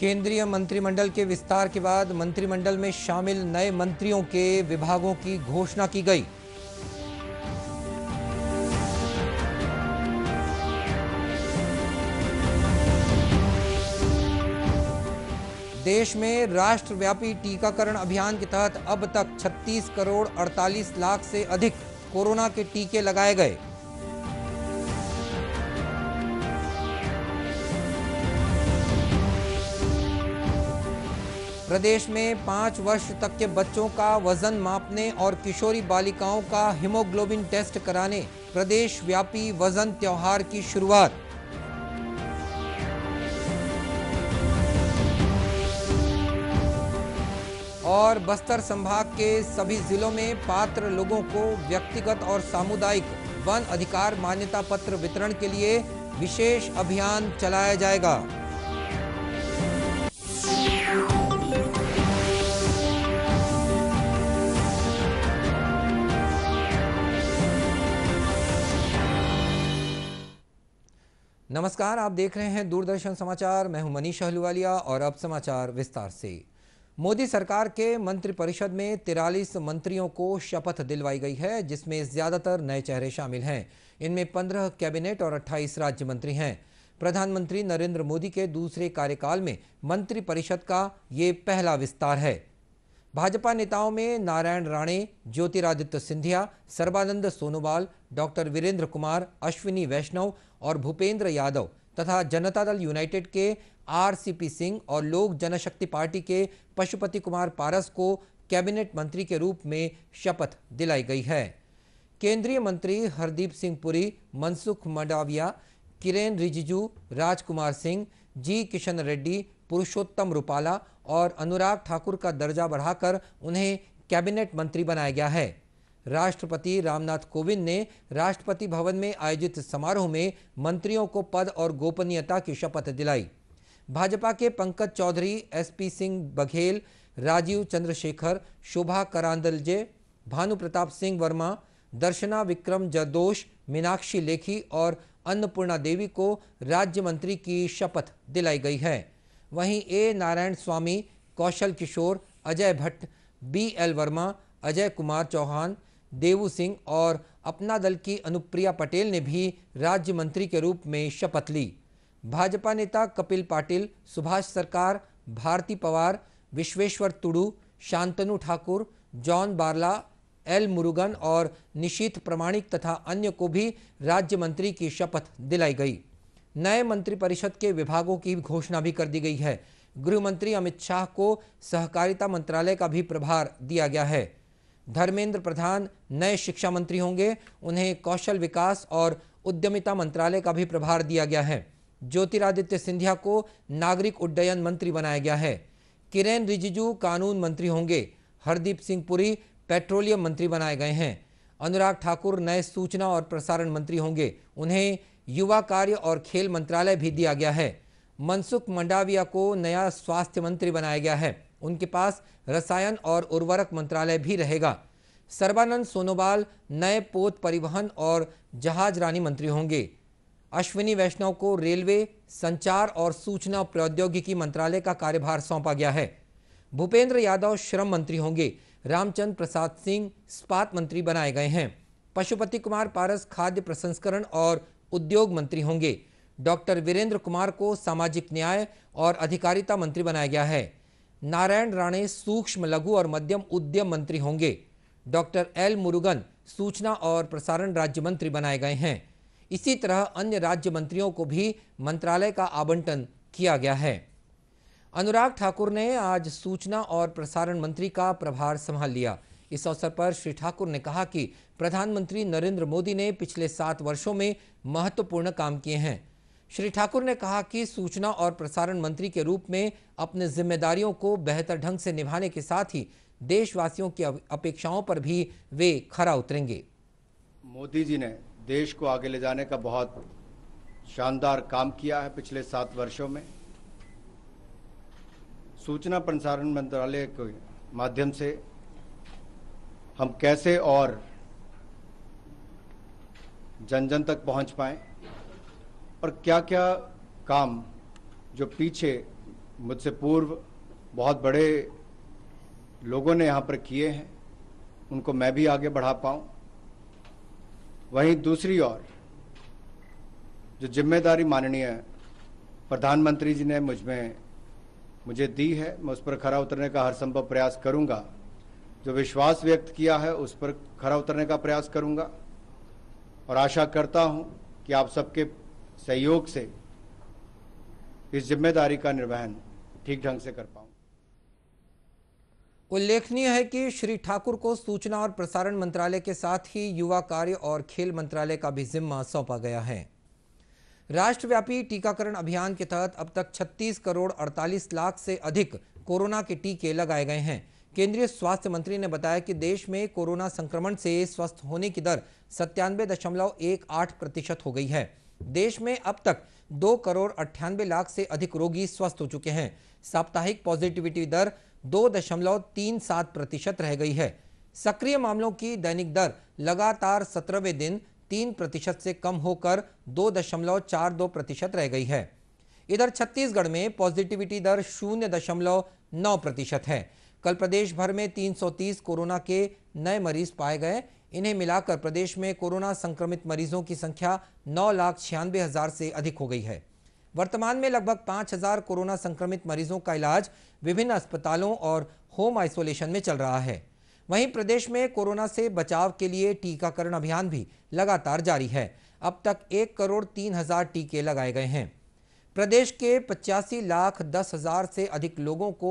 केंद्रीय मंत्रिमंडल के विस्तार के बाद मंत्रिमंडल में शामिल नए मंत्रियों के विभागों की घोषणा की गई देश में राष्ट्रव्यापी टीकाकरण अभियान के तहत अब तक 36 करोड़ 48 लाख से अधिक कोरोना के टीके लगाए गए प्रदेश में पाँच वर्ष तक के बच्चों का वजन मापने और किशोरी बालिकाओं का हिमोग्लोबिन टेस्ट कराने प्रदेश व्यापी वजन त्यौहार की शुरुआत और बस्तर संभाग के सभी जिलों में पात्र लोगों को व्यक्तिगत और सामुदायिक वन अधिकार मान्यता पत्र वितरण के लिए विशेष अभियान चलाया जाएगा नमस्कार आप देख रहे हैं दूरदर्शन समाचार मैं हूं मनीष अहलुवालिया और अब समाचार विस्तार से मोदी सरकार के मंत्रिपरिषद में तिरालीस मंत्रियों को शपथ दिलवाई गई है जिसमें ज़्यादातर नए चेहरे शामिल हैं इनमें पंद्रह कैबिनेट और अट्ठाईस राज्य मंत्री हैं प्रधानमंत्री नरेंद्र मोदी के दूसरे कार्यकाल में मंत्रिपरिषद का ये पहला विस्तार है भाजपा नेताओं में नारायण राणे ज्योतिरादित्य सिंधिया सर्बानंद सोनोवाल डॉक्टर वीरेंद्र कुमार अश्विनी वैष्णव और भूपेंद्र यादव तथा जनता दल यूनाइटेड के आरसीपी सिंह और लोक जनशक्ति पार्टी के पशुपति कुमार पारस को कैबिनेट मंत्री के रूप में शपथ दिलाई गई है केंद्रीय मंत्री हरदीप सिंह पुरी मनसुख मंडाविया किरेन रिजिजू राजकुमार सिंह जी किशन रेड्डी पुरुषोत्तम रूपाला और अनुराग ठाकुर का दर्जा बढ़ाकर उन्हें कैबिनेट मंत्री बनाया गया है राष्ट्रपति रामनाथ कोविंद ने राष्ट्रपति भवन में आयोजित समारोह में मंत्रियों को पद और गोपनीयता की शपथ दिलाई भाजपा के पंकज चौधरी एसपी सिंह बघेल राजीव चंद्रशेखर शोभा करांदलजे भानु प्रताप सिंह वर्मा दर्शना विक्रम जरदोश मीनाक्षी लेखी और अन्नपूर्णा देवी को राज्य मंत्री की शपथ दिलाई गई है वहीं A Narayana Swamy Kaushal Kishore Ajay Bhatt B L Verma Ajay Kumar Chauhan Devu Singh और अपना दल की अनुप्रिया पटेल ने भी राज्य मंत्री के रूप में शपथ ली भाजपा नेता कपिल पाटिल सुभाष सरकार भारती पवार विश्वेश्वर तुडू शांतनु ठाकुर जॉन बार्ला एल मुरुगन और निशीत प्रमाणिक तथा अन्य को भी राज्य मंत्री की शपथ दिलाई गई नए मंत्रिपरिषद के विभागों की घोषणा भी कर दी गई है गृह मंत्री अमित शाह को सहकारिता मंत्रालय का भी प्रभार दिया गया है धर्मेंद्र प्रधान नए शिक्षा मंत्री होंगे उन्हें कौशल विकास और उद्यमिता मंत्रालय का भी प्रभार दिया गया है ज्योतिरादित्य सिंधिया को नागरिक उड्डयन मंत्री बनाया गया है किरेन रिजिजू कानून मंत्री होंगे हरदीप सिंह पुरी पेट्रोलियम मंत्री बनाए गए हैं अनुराग ठाकुर नए सूचना और प्रसारण मंत्री होंगे उन्हें युवा कार्य और खेल मंत्रालय भी दिया गया है मनसुख मंडाविया को नया स्वास्थ्य मंत्री बनाया गया है उनके पास रसायन और उर्वरक मंत्रालय भी रहेगा सर्बानंद सोनोवाल नए पोत परिवहन और जहाज रानी मंत्री होंगे अश्विनी वैष्णव को रेलवे संचार और सूचना प्रौद्योगिकी मंत्रालय का कार्यभार सौंपा गया है भूपेंद्र यादव श्रम मंत्री होंगे रामचंद्र प्रसाद सिंह स्पात मंत्री बनाए गए हैं पशुपति कुमार पारस खाद्य प्रसंस्करण और उद्योग मंत्री होंगे डॉक्टर वीरेंद्र कुमार को सामाजिक न्याय और अधिकारिता मंत्री बनाया गया है नारायण राणे सूक्ष्म लघु और मध्यम उद्यम मंत्री होंगे डॉक्टर एल मुरुगन सूचना और प्रसारण राज्य मंत्री बनाए गए हैं इसी तरह अन्य राज्य मंत्रियों को भी मंत्रालय का आवंटन किया गया है अनुराग ठाकुर ने आज सूचना और प्रसारण मंत्री का प्रभार संभाल लिया इस अवसर पर श्री ठाकुर ने कहा कि प्रधानमंत्री नरेंद्र मोदी ने पिछले सात वर्षों में महत्वपूर्ण काम किए हैं श्री ठाकुर ने कहा कि सूचना और प्रसारण मंत्री के रूप में अपने जिम्मेदारियों को बेहतर ढंग से निभाने के साथ ही देशवासियों की अपेक्षाओं पर भी वे खरा उतरेंगे मोदी जी ने देश को आगे ले जाने का बहुत शानदार काम किया है पिछले सात वर्षों में सूचना प्रसारण मंत्रालय के माध्यम से हम कैसे और जन जन तक पहुंच पाए और क्या क्या काम जो पीछे मुझसे पूर्व बहुत बड़े लोगों ने यहाँ पर किए हैं उनको मैं भी आगे बढ़ा पाऊँ वहीं दूसरी ओर जो जिम्मेदारी माननीय प्रधानमंत्री जी ने मुझमें मुझे दी है मैं उस पर खरा उतरने का हर संभव प्रयास करूँगा जो विश्वास व्यक्त किया है उस पर खरा उतरने का प्रयास करूंगा और आशा करता हूं कि आप सबके सहयोग से इस जिम्मेदारी का निर्वहन ठीक ढंग से कर पाऊं उल्लेखनीय है कि श्री ठाकुर को सूचना और प्रसारण मंत्रालय के साथ ही युवा कार्य और खेल मंत्रालय का भी जिम्मा सौंपा गया है राष्ट्रव्यापी टीकाकरण अभियान के तहत अब तक 36 करोड़ 48 लाख से अधिक कोरोना के टीके लगाए गए हैं केंद्रीय स्वास्थ्य मंत्री ने बताया कि देश में कोरोना संक्रमण से स्वस्थ होने की दर सत्तानवे दशमलव एक आठ प्रतिशत हो गई है देश में अब तक दो करोड़ अट्ठानबे लाख से अधिक रोगी स्वस्थ हो चुके हैं साप्ताहिक पॉजिटिविटी दर दो दशमलव तीन सात प्रतिशत रह गई है सक्रिय मामलों की दैनिक दर लगातार सत्रहवें दिन तीन प्रतिशत से कम होकर दो दशमलव चार दो प्रतिशत रह गई है इधर छत्तीसगढ़ में पॉजिटिविटी दर शून्य दशमलव नौ प्रतिशत है कल प्रदेश भर में 330 कोरोना के नए मरीज पाए गए इन्हें मिलाकर प्रदेश में कोरोना संक्रमित मरीजों की संख्या नौ लाख छियानवे हजार से अधिक हो गई है वर्तमान में लगभग पाँच हजार कोरोना संक्रमित मरीजों का इलाज विभिन्न अस्पतालों और होम आइसोलेशन में चल रहा है वहीं प्रदेश में कोरोना से बचाव के लिए टीकाकरण अभियान भी लगातार जारी है अब तक एक करोड़ तीन हजार टीके लगाए गए हैं प्रदेश के पचासी लाख दस हज़ार से अधिक लोगों को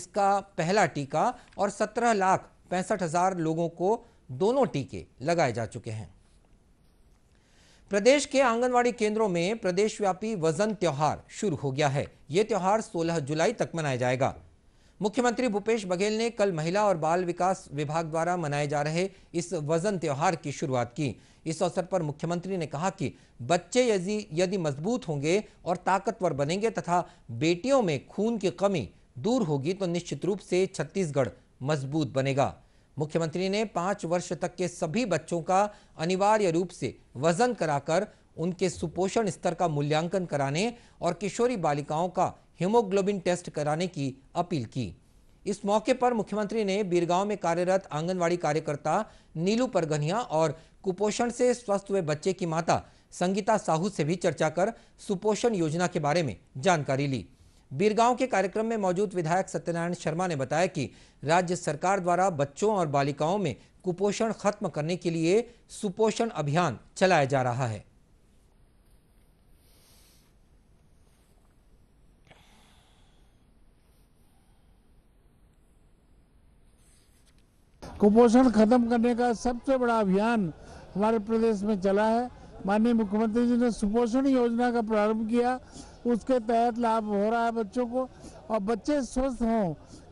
इसका पहला टीका और सत्रह लाख पैंसठ हज़ार लोगों को दोनों टीके लगाए जा चुके हैं प्रदेश के आंगनवाड़ी केंद्रों में प्रदेशव्यापी वजन त्यौहार शुरू हो गया है ये त्यौहार 16 जुलाई तक मनाया जाएगा मुख्यमंत्री भूपेश बघेल ने कल महिला और बाल विकास विभाग द्वारा मनाए जा रहे इस वजन त्यौहार की शुरुआत की इस अवसर पर मुख्यमंत्री ने कहा कि बच्चे यदि यदि मजबूत होंगे और ताकतवर बनेंगे तथा बेटियों में खून की कमी दूर होगी तो निश्चित रूप से छत्तीसगढ़ मजबूत बनेगा मुख्यमंत्री ने पाँच वर्ष तक के सभी बच्चों का अनिवार्य रूप से वजन कराकर उनके सुपोषण स्तर का मूल्यांकन कराने और किशोरी बालिकाओं का हीमोग्लोबिन टेस्ट कराने की अपील की इस मौके पर मुख्यमंत्री ने बीरगांव में कार्यरत आंगनवाड़ी कार्यकर्ता नीलू परगनिया और कुपोषण से स्वस्थ हुए बच्चे की माता संगीता साहू से भी चर्चा कर सुपोषण योजना के बारे में जानकारी ली बीरगांव के कार्यक्रम में मौजूद विधायक सत्यनारायण शर्मा ने बताया कि राज्य सरकार द्वारा बच्चों और बालिकाओं में कुपोषण खत्म करने के लिए सुपोषण अभियान चलाया जा रहा है कुपोषण खत्म करने का सबसे बड़ा अभियान हमारे प्रदेश में चला है माननीय मुख्यमंत्री जी ने सुपोषण योजना का प्रारंभ किया उसके तहत लाभ हो रहा है बच्चों को और बच्चे स्वस्थ हों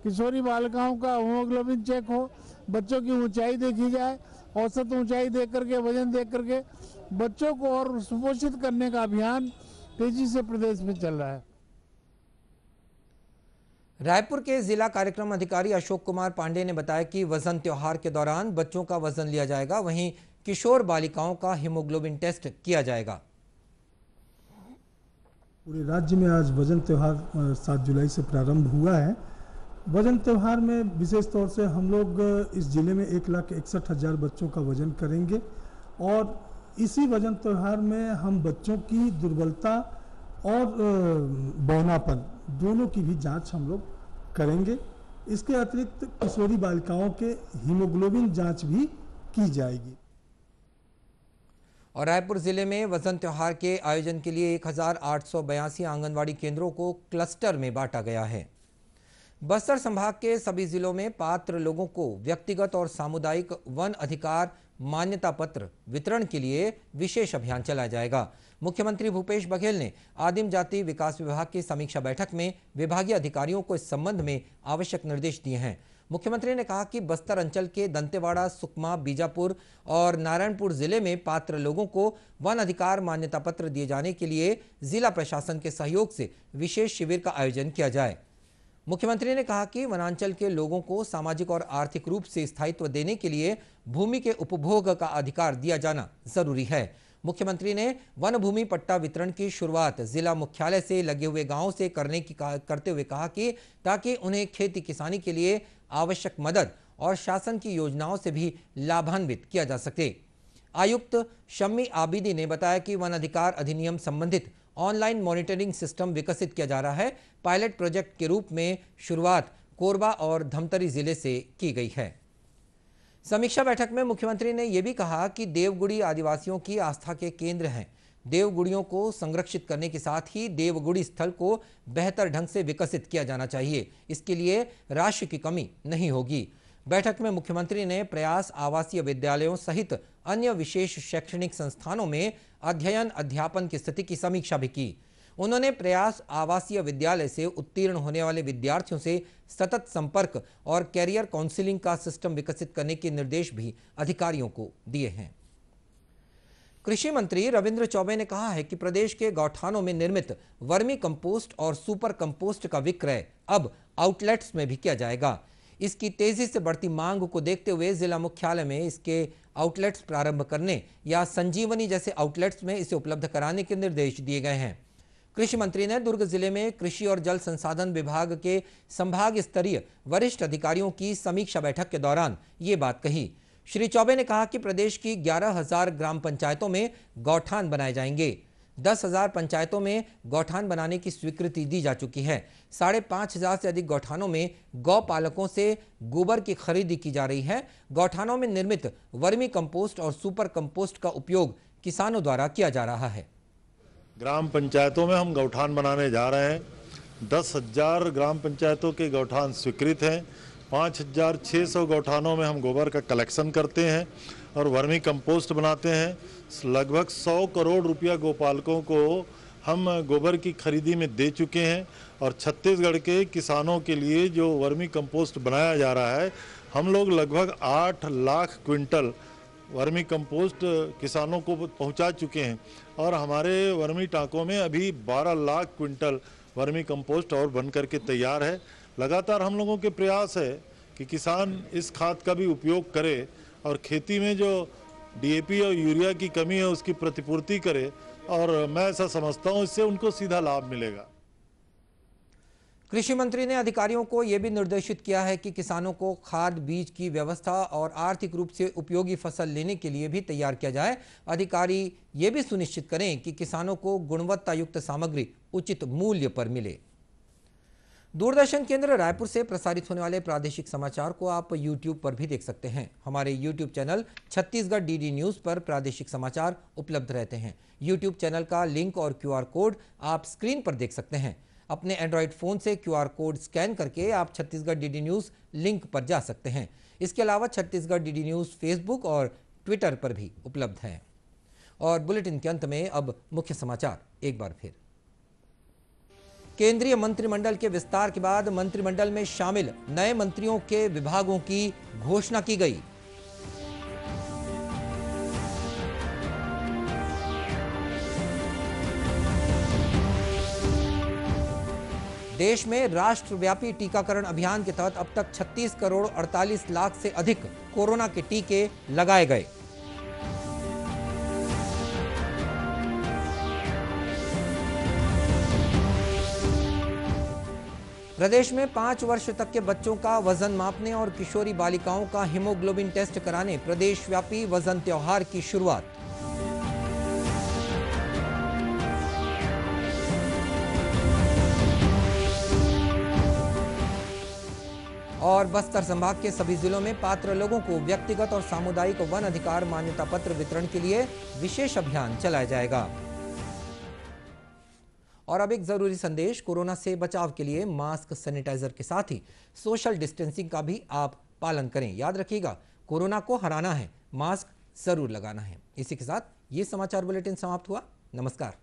किशोरी बालिकाओं का होमोग्लोबिन चेक हो बच्चों की ऊंचाई देखी जाए औसत ऊंचाई देख करके वजन देख करके बच्चों को और सुपोषित करने का अभियान तेजी से प्रदेश में चल रहा है रायपुर के जिला कार्यक्रम अधिकारी अशोक कुमार पांडे ने बताया कि वजन त्यौहार के दौरान बच्चों का वजन लिया जाएगा वहीं किशोर बालिकाओं का हीमोग्लोबिन टेस्ट किया जाएगा पूरे राज्य में आज वजन त्यौहार सात जुलाई से प्रारंभ हुआ है वजन त्यौहार में विशेष तौर से हम लोग इस जिले में एक लाख इकसठ हज़ार बच्चों का वजन करेंगे और इसी वजन त्यौहार में हम बच्चों की दुर्बलता और बौनापन दोनों की भी जांच हम लोग करेंगे इसके अतिरिक्त किशोरी बालिकाओं के हीमोग्लोबिन जांच भी की जाएगी और रायपुर ज़िले में वजन त्यौहार के आयोजन के लिए एक आंगनवाड़ी केंद्रों को क्लस्टर में बांटा गया है बस्तर संभाग के सभी जिलों में पात्र लोगों को व्यक्तिगत और सामुदायिक वन अधिकार मान्यता पत्र वितरण के लिए विशेष अभियान चलाया जाएगा मुख्यमंत्री भूपेश बघेल ने आदिम जाति विकास विभाग की समीक्षा बैठक में विभागीय अधिकारियों को इस संबंध में आवश्यक निर्देश दिए हैं मुख्यमंत्री ने कहा कि बस्तर अंचल के दंतेवाड़ा सुकमा बीजापुर और नारायणपुर जिले में पात्र लोगों को वन अधिकार मान्यता पत्र दिए जाने के लिए जिला प्रशासन के सहयोग से विशेष शिविर का आयोजन किया जाए मुख्यमंत्री ने कहा कि वनांचल के लोगों को सामाजिक और आर्थिक रूप से स्थायित्व देने के लिए भूमि के उपभोग का अधिकार दिया जाना जरूरी है मुख्यमंत्री ने वन भूमि पट्टा वितरण की शुरुआत जिला मुख्यालय से लगे हुए गाँव से करने की करते हुए कहा कि ताकि उन्हें खेती किसानी के लिए आवश्यक मदद और शासन की योजनाओं से भी लाभान्वित किया जा सके आयुक्त शम्मी आबिदी ने बताया कि वन अधिकार अधिनियम संबंधित ऑनलाइन मॉनिटरिंग सिस्टम विकसित किया जा रहा है पायलट प्रोजेक्ट के रूप में शुरुआत कोरबा और धमतरी जिले से की गई है समीक्षा बैठक में मुख्यमंत्री ने यह भी कहा कि देवगुड़ी आदिवासियों की आस्था के केंद्र हैं देवगुड़ियों को संरक्षित करने के साथ ही देवगुड़ी स्थल को बेहतर ढंग से विकसित किया जाना चाहिए इसके लिए राशि की कमी नहीं होगी बैठक में मुख्यमंत्री ने प्रयास आवासीय विद्यालयों सहित अन्य विशेष शैक्षणिक संस्थानों में अध्ययन अध्यापन की स्थिति की समीक्षा भी की उन्होंने प्रयास आवासीय विद्यालय से उत्तीर्ण होने वाले विद्यार्थियों से सतत संपर्क और कैरियर काउंसिलिंग का सिस्टम विकसित करने के निर्देश भी अधिकारियों को दिए हैं कृषि मंत्री रविंद्र चौबे ने कहा है कि प्रदेश के गौठानों में निर्मित वर्मी कंपोस्ट और सुपर कंपोस्ट का विक्रय अब आउटलेट्स में भी किया जाएगा इसकी तेजी से बढ़ती मांग को देखते हुए जिला मुख्यालय में इसके आउटलेट्स प्रारंभ करने या संजीवनी जैसे आउटलेट्स में इसे उपलब्ध कराने के निर्देश दिए गए हैं कृषि मंत्री ने दुर्ग जिले में कृषि और जल संसाधन विभाग के संभाग स्तरीय वरिष्ठ अधिकारियों की समीक्षा बैठक के दौरान ये बात कही श्री चौबे ने कहा कि प्रदेश की ग्यारह हजार ग्राम पंचायतों में गौठान बनाए जाएंगे दस हजार पंचायतों में गौठान बनाने की स्वीकृति दी जा चुकी है साढ़े पाँच हजार से अधिक गौठानों में गौ पालकों से गोबर की खरीदी की जा रही है गौठानों में निर्मित वर्मी कंपोस्ट और सुपर कंपोस्ट का उपयोग किसानों द्वारा किया जा रहा है ग्राम पंचायतों में हम गौठान बनाने जा रहे हैं दस हजार ग्राम पंचायतों के गौठान स्वीकृत हैं पाँच हज़ार छः सौ गौठानों में हम गोबर का कलेक्शन करते हैं और वर्मी कंपोस्ट बनाते हैं लगभग सौ करोड़ रुपया गोपालकों को हम गोबर की खरीदी में दे चुके हैं और छत्तीसगढ़ के किसानों के लिए जो वर्मी कंपोस्ट बनाया जा रहा है हम लोग लगभग आठ लाख क्विंटल वर्मी कंपोस्ट किसानों को पहुंचा चुके हैं और हमारे वर्मी टाँकों में अभी 12 लाख क्विंटल वर्मी कंपोस्ट और बन करके तैयार है लगातार हम लोगों के प्रयास है कि किसान इस खाद का भी उपयोग करे और खेती में जो डीएपी और यूरिया की कमी है उसकी प्रतिपूर्ति करे और मैं ऐसा समझता हूँ इससे उनको सीधा लाभ मिलेगा कृषि मंत्री ने अधिकारियों को यह भी निर्देशित किया है कि किसानों को खाद बीज की व्यवस्था और आर्थिक रूप से उपयोगी फसल लेने के लिए भी तैयार किया जाए अधिकारी ये भी सुनिश्चित करें कि किसानों को गुणवत्ता युक्त सामग्री उचित मूल्य पर मिले दूरदर्शन केंद्र रायपुर से प्रसारित होने वाले प्रादेशिक समाचार को आप यूट्यूब पर भी देख सकते हैं हमारे YouTube channel Chhattisgarh DD news पर प्रादेशिक समाचार उपलब्ध रहते हैं यूट्यूब चैनल का लिंक और क्यूआर कोड आप स्क्रीन पर देख सकते हैं अपने एंड्रॉयड फ़ोन से क्यूआर कोड स्कैन करके आप छत्तीसगढ़ डीडी न्यूज़ लिंक पर जा सकते हैं इसके अलावा छत्तीसगढ़ डीडी न्यूज़ फेसबुक और ट्विटर पर भी उपलब्ध है और बुलेटिन के अंत में अब मुख्य समाचार एक बार फिर केंद्रीय मंत्रिमंडल के विस्तार के बाद मंत्रिमंडल में शामिल नए मंत्रियों के विभागों की घोषणा की गई देश में राष्ट्रव्यापी टीकाकरण अभियान के तहत अब तक 36 करोड़ 48 लाख से अधिक कोरोना के टीके लगाए गए प्रदेश में पाँच वर्ष तक के बच्चों का वजन मापने और किशोरी बालिकाओं का हीमोग्लोबिन टेस्ट कराने प्रदेशव्यापी वजन त्योहार की शुरुआत और बस्तर संभाग के सभी जिलों में पात्र लोगों को व्यक्तिगत और सामुदायिक वन अधिकार मान्यता पत्र वितरण के लिए विशेष अभियान चलाया जाएगा और अब एक ज़रूरी संदेश कोरोना से बचाव के लिए मास्क सैनिटाइजर के साथ ही सोशल डिस्टेंसिंग का भी आप पालन करें याद रखिएगा कोरोना को हराना है मास्क ज़रूर लगाना है इसी के साथ ये समाचार बुलेटिन समाप्त हुआ नमस्कार